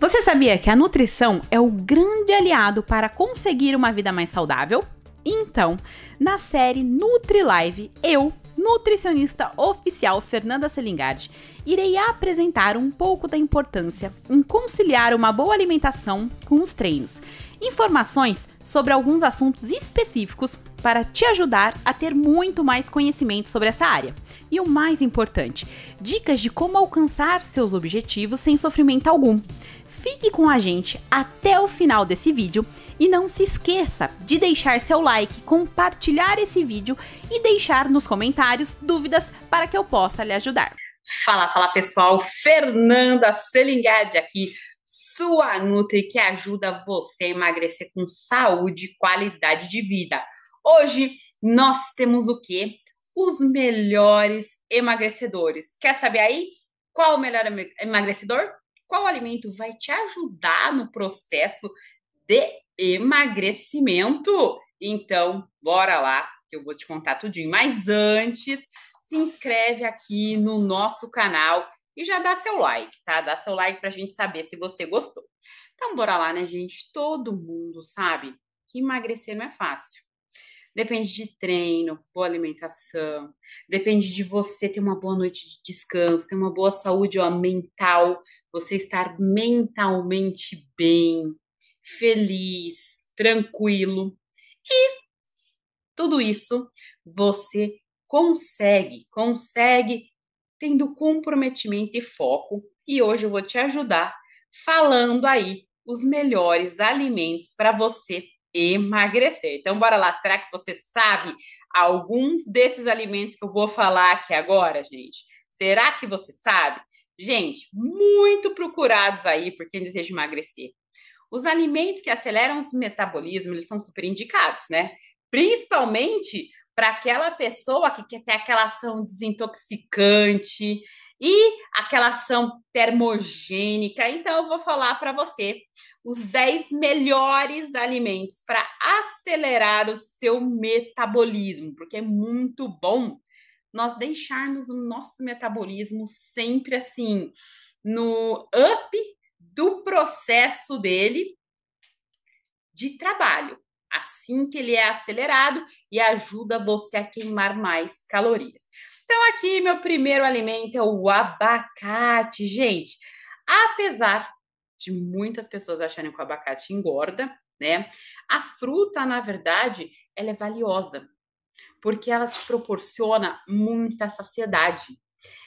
Você sabia que a nutrição é o grande aliado para conseguir uma vida mais saudável? Então, na série NutriLive, eu, nutricionista oficial Fernanda Selingardi, irei apresentar um pouco da importância em conciliar uma boa alimentação com os treinos. Informações sobre alguns assuntos específicos para te ajudar a ter muito mais conhecimento sobre essa área. E o mais importante, dicas de como alcançar seus objetivos sem sofrimento algum. Fique com a gente até o final desse vídeo e não se esqueça de deixar seu like, compartilhar esse vídeo e deixar nos comentários dúvidas para que eu possa lhe ajudar. Fala, fala pessoal, Fernanda Selingade aqui sua Nutri que ajuda você a emagrecer com saúde e qualidade de vida. Hoje nós temos o quê? Os melhores emagrecedores. Quer saber aí qual o melhor emagrecedor? Qual alimento vai te ajudar no processo de emagrecimento? Então, bora lá que eu vou te contar tudinho. Mas antes, se inscreve aqui no nosso canal e já dá seu like, tá? Dá seu like pra gente saber se você gostou. Então, bora lá, né, gente? Todo mundo sabe que emagrecer não é fácil. Depende de treino, boa alimentação, depende de você ter uma boa noite de descanso, ter uma boa saúde ó, mental, você estar mentalmente bem, feliz, tranquilo. E tudo isso você consegue, consegue tendo comprometimento e foco. E hoje eu vou te ajudar falando aí os melhores alimentos para você emagrecer. Então, bora lá. Será que você sabe alguns desses alimentos que eu vou falar aqui agora, gente? Será que você sabe? Gente, muito procurados aí por quem deseja emagrecer. Os alimentos que aceleram o metabolismo, eles são super indicados, né? Principalmente para aquela pessoa que quer ter aquela ação desintoxicante, e aquela ação termogênica. Então, eu vou falar para você os 10 melhores alimentos para acelerar o seu metabolismo, porque é muito bom nós deixarmos o nosso metabolismo sempre assim, no up do processo dele de trabalho. Assim que ele é acelerado e ajuda você a queimar mais calorias. Então, aqui, meu primeiro alimento é o abacate. Gente, apesar de muitas pessoas acharem que o abacate engorda, né? A fruta, na verdade, ela é valiosa, porque ela te proporciona muita saciedade.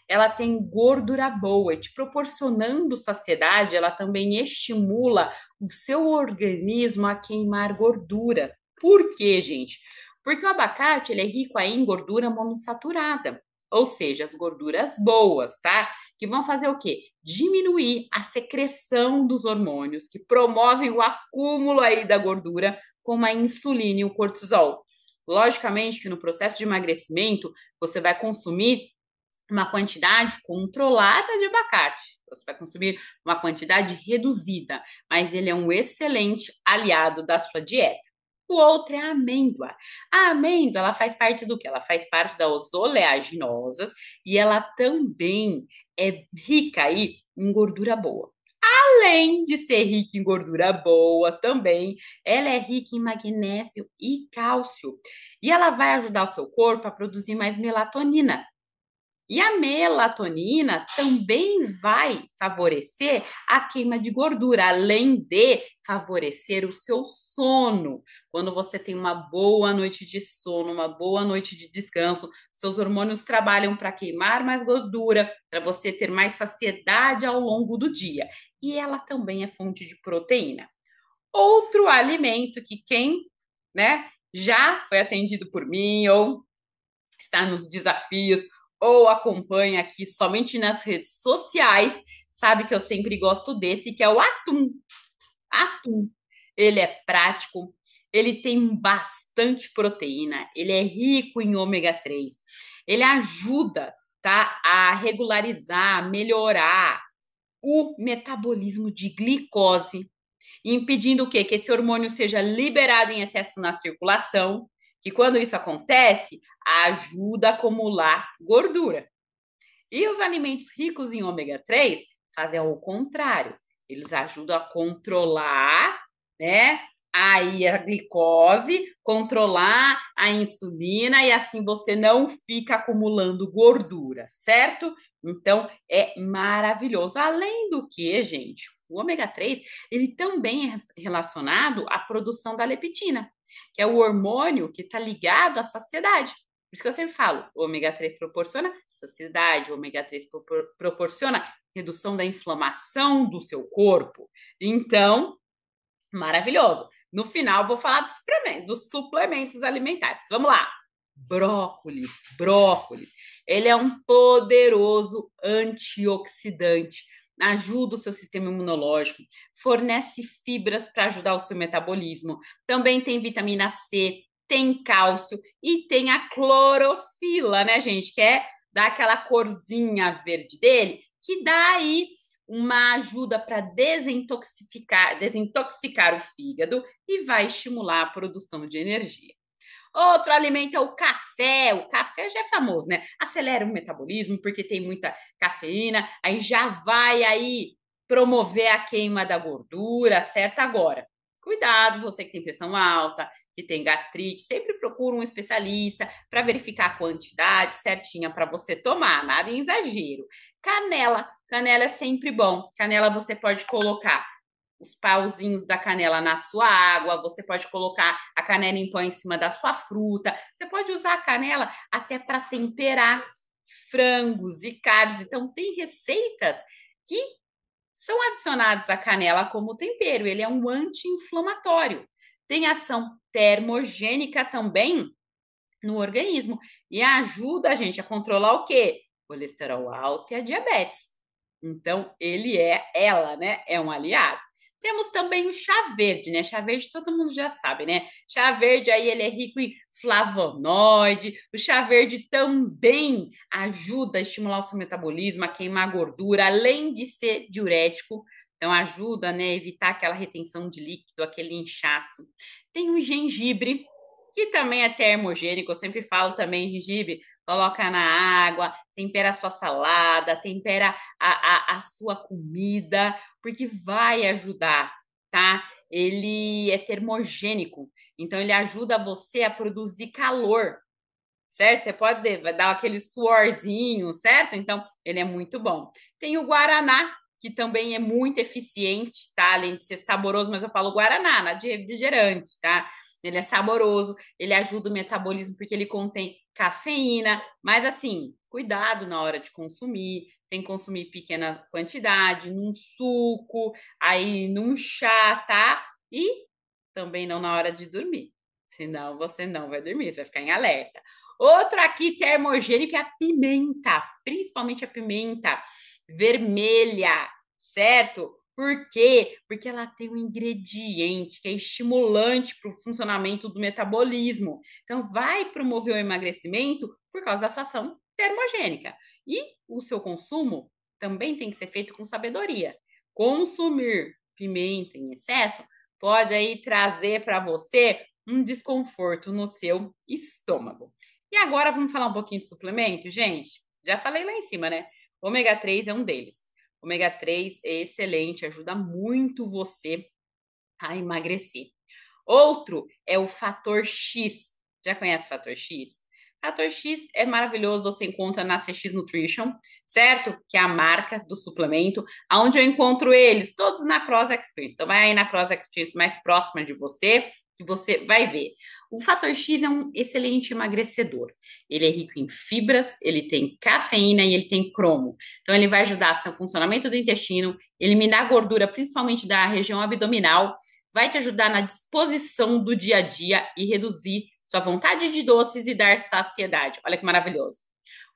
Ela tem gordura boa e te proporcionando saciedade, ela também estimula o seu organismo a queimar gordura. Por quê, gente? Porque o abacate ele é rico em gordura monoinsaturada, ou seja, as gorduras boas, tá? Que vão fazer o quê? Diminuir a secreção dos hormônios que promovem o acúmulo aí da gordura, como a insulina e o cortisol. Logicamente que no processo de emagrecimento, você vai consumir uma quantidade controlada de abacate. Você vai consumir uma quantidade reduzida, mas ele é um excelente aliado da sua dieta. O outro é a amêndoa. A amêndoa, ela faz parte do que? Ela faz parte das oleaginosas e ela também é rica aí em gordura boa. Além de ser rica em gordura boa também, ela é rica em magnésio e cálcio. E ela vai ajudar o seu corpo a produzir mais melatonina, e a melatonina também vai favorecer a queima de gordura, além de favorecer o seu sono. Quando você tem uma boa noite de sono, uma boa noite de descanso, seus hormônios trabalham para queimar mais gordura, para você ter mais saciedade ao longo do dia. E ela também é fonte de proteína. Outro alimento que quem, né, já foi atendido por mim ou está nos desafios ou acompanha aqui somente nas redes sociais, sabe que eu sempre gosto desse, que é o atum. Atum. Ele é prático, ele tem bastante proteína, ele é rico em ômega 3. Ele ajuda, tá, a regularizar, melhorar o metabolismo de glicose, impedindo o quê? Que esse hormônio seja liberado em excesso na circulação que quando isso acontece, ajuda a acumular gordura. E os alimentos ricos em ômega 3 fazem o contrário. Eles ajudam a controlar, né? Aí a glicose, controlar a insulina e assim você não fica acumulando gordura, certo? Então é maravilhoso. Além do que, gente, o ômega 3, ele também é relacionado à produção da leptina, que é o hormônio que está ligado à saciedade. Por isso que eu sempre falo, o ômega 3 proporciona saciedade, o ômega 3 proporciona redução da inflamação do seu corpo. Então, maravilhoso. No final, vou falar dos suplementos, dos suplementos alimentares. Vamos lá. Brócolis, brócolis. Ele é um poderoso antioxidante ajuda o seu sistema imunológico, fornece fibras para ajudar o seu metabolismo, também tem vitamina C, tem cálcio e tem a clorofila, né, gente? Que é daquela corzinha verde dele, que dá aí uma ajuda para desintoxicar, desintoxicar o fígado e vai estimular a produção de energia outro alimenta o café. O café já é famoso, né? Acelera o metabolismo porque tem muita cafeína, aí já vai aí promover a queima da gordura, certo? Agora, cuidado, você que tem pressão alta, que tem gastrite, sempre procura um especialista para verificar a quantidade certinha para você tomar, nada em exagero. Canela, canela é sempre bom. Canela você pode colocar os pauzinhos da canela na sua água, você pode colocar a canela em pó em cima da sua fruta, você pode usar a canela até para temperar frangos e carnes. Então, tem receitas que são adicionadas à canela como tempero, ele é um anti-inflamatório. Tem ação termogênica também no organismo e ajuda a gente a controlar o quê? Colesterol alto e a diabetes. Então, ele é ela, né? É um aliado. Temos também o chá verde, né? Chá verde todo mundo já sabe, né? Chá verde aí ele é rico em flavonoide. O chá verde também ajuda a estimular o seu metabolismo, a queimar gordura, além de ser diurético. Então ajuda, né, a evitar aquela retenção de líquido, aquele inchaço. Tem o gengibre, que também é termogênico, eu sempre falo também, gengibre, coloca na água, tempera a sua salada, tempera a, a, a sua comida, porque vai ajudar, tá? Ele é termogênico, então ele ajuda você a produzir calor, certo? Você pode dar aquele suorzinho, certo? Então ele é muito bom. Tem o guaraná, que também é muito eficiente, tá? Além de ser saboroso, mas eu falo guaraná, nada né? de refrigerante, tá? Ele é saboroso, ele ajuda o metabolismo porque ele contém cafeína, mas assim, cuidado na hora de consumir, tem que consumir pequena quantidade, num suco, aí num chá, tá? E também não na hora de dormir, senão você não vai dormir, você vai ficar em alerta. Outro aqui termogênico é a pimenta, principalmente a pimenta vermelha, certo? Por quê? Porque ela tem um ingrediente que é estimulante para o funcionamento do metabolismo. Então, vai promover o emagrecimento por causa da sua ação termogênica. E o seu consumo também tem que ser feito com sabedoria. Consumir pimenta em excesso pode aí trazer para você um desconforto no seu estômago. E agora vamos falar um pouquinho de suplemento, gente? Já falei lá em cima, né? O ômega 3 é um deles. Ômega 3 é excelente, ajuda muito você a emagrecer. Outro é o fator X. Já conhece o fator X? Fator X é maravilhoso, você encontra na CX Nutrition, certo? Que é a marca do suplemento, aonde eu encontro eles, todos na Cross Experience. Então vai aí na Cross Experience mais próxima de você, você vai ver. O fator X é um excelente emagrecedor. Ele é rico em fibras, ele tem cafeína e ele tem cromo. Então, ele vai ajudar seu funcionamento do intestino, eliminar gordura, principalmente da região abdominal, vai te ajudar na disposição do dia a dia e reduzir sua vontade de doces e dar saciedade. Olha que maravilhoso.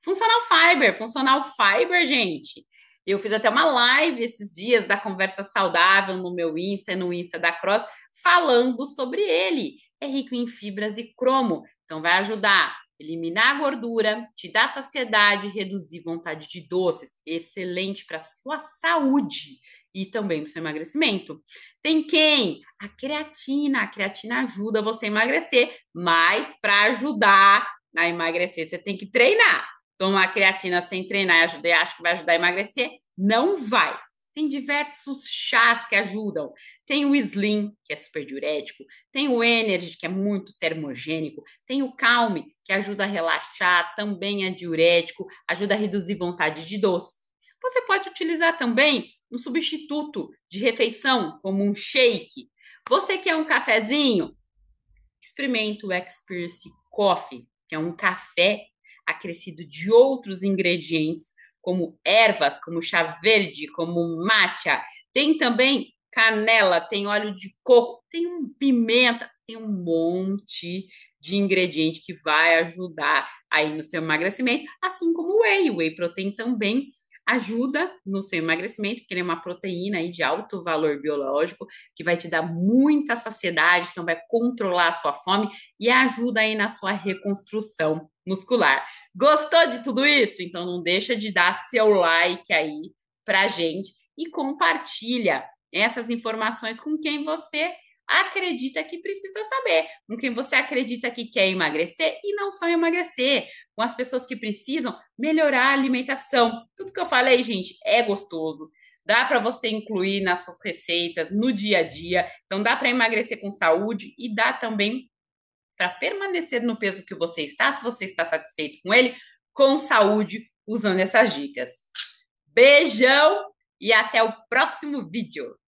Funcional Fiber, Funcional Fiber, gente. Eu fiz até uma live esses dias da conversa saudável no meu Insta, no Insta da Cross, falando sobre ele. É rico em fibras e cromo, então vai ajudar a eliminar a gordura, te dar saciedade, reduzir vontade de doces. Excelente para a sua saúde e também para o seu emagrecimento. Tem quem? A creatina. A creatina ajuda você a emagrecer, mas para ajudar a emagrecer, você tem que treinar. Tomar creatina sem treinar e acho que vai ajudar a emagrecer? Não vai. Tem diversos chás que ajudam. Tem o Slim, que é super diurético. Tem o Energy, que é muito termogênico. Tem o Calme, que ajuda a relaxar, também é diurético, ajuda a reduzir vontade de doces. Você pode utilizar também um substituto de refeição, como um shake. Você quer um cafezinho? Experimente o Experience Coffee, que é um café acrescido de outros ingredientes como ervas, como chá verde, como matcha. Tem também canela, tem óleo de coco, tem um pimenta, tem um monte de ingrediente que vai ajudar aí no seu emagrecimento, assim como o whey. O whey protein também ajuda no seu emagrecimento, porque ele é uma proteína aí de alto valor biológico, que vai te dar muita saciedade, então vai controlar a sua fome e ajuda aí na sua reconstrução muscular. Gostou de tudo isso? Então não deixa de dar seu like aí pra gente e compartilha essas informações com quem você acredita que precisa saber, com quem você acredita que quer emagrecer e não só emagrecer, com as pessoas que precisam melhorar a alimentação. Tudo que eu falei, gente, é gostoso. Dá para você incluir nas suas receitas, no dia a dia. Então dá para emagrecer com saúde e dá também para permanecer no peso que você está, se você está satisfeito com ele, com saúde, usando essas dicas. Beijão e até o próximo vídeo.